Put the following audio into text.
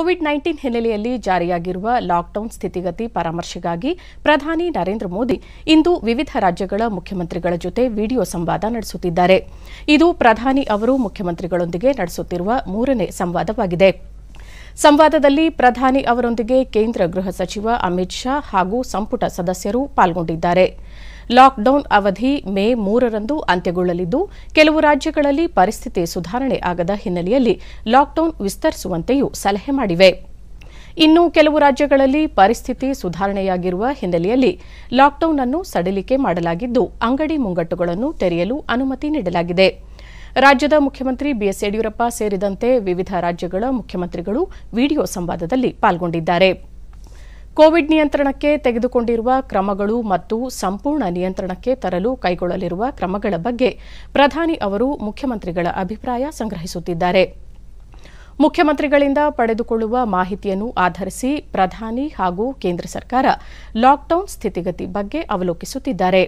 Covid nineteen ಹಿನ್ನೆಲೆಯಲ್ಲಿ ಜಾರಿಯಾಗಿರುವ lockdown ಸ್ಥಿತಿಗತಿ ಪರಾಮರ್ಶೆಗಾಗಿ ಪ್ರಧಾನಿ ನರೇಂದ್ರ ಮೋದಿ ಇಂದು ವಿವಿಧ ರಾಜ್ಯಗಳ ಮುಖ್ಯಮಂತ್ರಿಗಳ ಜೊತೆ ವಿಡಿಯೋ ಸಂವಾದ ನಡೆಸುತ್ತಿದ್ದಾರೆ ಇದು ಪ್ರಧಾನಿ ಅವರು ಮುಖ್ಯಮಂತ್ರಿಗಳೊಂದಿಗೆ ನಡೆಸುತ್ತಿರುವ ಮೂರನೇ ಸಂವಾದವಾಗಿದೆ ಸಂವಾದದಲ್ಲಿ ಪ್ರಧಾನಿ ಅವರೊಂದಿಗೆ ಕೇಂದ್ರ ಗೃಹ ಸಚಿವ ಅಮಿತ್ ಶಾ ಹಾಗೂ ಸಂಪುಟ ಸದಸ್ಯರು ಪಾಲ್ಗೊಂಡಿದ್ದಾರೆ ಲಾಕ್ಡೌನ್ ಅವಧಿ ಮೇ ಮೂರರಂದು ಅಂತ್ಯಗೊಳ್ಳಲಿದ್ದು ಕೆಲವು ರಾಜ್ಯಗಳಲ್ಲಿ ಪರಿಸ್ಥಿತಿ ಸುಧಾರಣೆ ಆಗದ ಹಿನ್ನೆಲೆಯಲ್ಲಿ ಲಾಕ್ಡೌನ್ ವಿಸ್ತರಿಸುವಂತೆಯೂ ಸಲಹೆ ಮಾಡಿವೆ ಇನ್ನು ಕೆಲವು ರಾಜ್ಯಗಳಲ್ಲಿ ಪರಿಸ್ಥಿತಿ ಸುಧಾರಣೆಯಾಗಿರುವ ಹಿನ್ನೆಲೆಯಲ್ಲಿ ಲಾಕ್ಡೌನ್ ಅನ್ನು ಸಡಿಲಿಕೆ ಮಾಡಲಾಗಿದ್ದು ಅಂಗಡಿ ಮುಂಗಟ್ಟುಗಳನ್ನು ತೆರೆಯಲು ಅನುಮತಿ ನೀಡಲಾಗಿದೆ ರಾಜ್ಯದ ಮುಖ್ಯಮಂತ್ರಿ ಬಿಎಸ್ ಯಡಿಯೂರಪ್ಪ ಸೇರಿದಂತೆ ವಿವಿಧ ರಾಜ್ಯಗಳ ಮುಖ್ಯಮಂತ್ರಿಗಳು ವಿಡಿಯೋ ಸಂವಾದದಲ್ಲಿ ಪಾಲ್ಗೊಂಡಿದ್ದಾರೆ ಕೋವಿಡ್ ನಿಯಂತ್ರಣಕ್ಕೆ ತೆಗೆದುಕೊಂಡಿರುವ ಕ್ರಮಗಳು ಮತ್ತು ಸಂಪೂರ್ಣ ನಿಯಂತ್ರಣಕ್ಕೆ ತರಲು ಕೈಗೊಳ್ಳಲಿರುವ ಕ್ರಮಗಳ ಬಗ್ಗೆ ಪ್ರಧಾನಿ ಅವರು ಮುಖ್ಯಮಂತ್ರಿಗಳ ಅಭಿಪ್ರಾಯ ಸಂಗ್ರಹಿಸುತ್ತಿದ್ದಾರೆ ಮುಖ್ಯಮಂತ್ರಿಗಳಿಂದ ಪಡೆದುಕೊಳ್ಳುವ ಮಾಹಿತಿಯನ್ನು ಆಧರಿಸಿ ಪ್ರಧಾನಿ ಹಾಗೂ ಕೇಂದ್ರ ಸರ್ಕಾರ ಲಾಕ್ಡೌನ್ ಸ್ಥಿತಿಗತಿ ಬಗ್ಗೆ ಅವಲೋಕಿಸುತ್ತಿದ್ದಾರೆ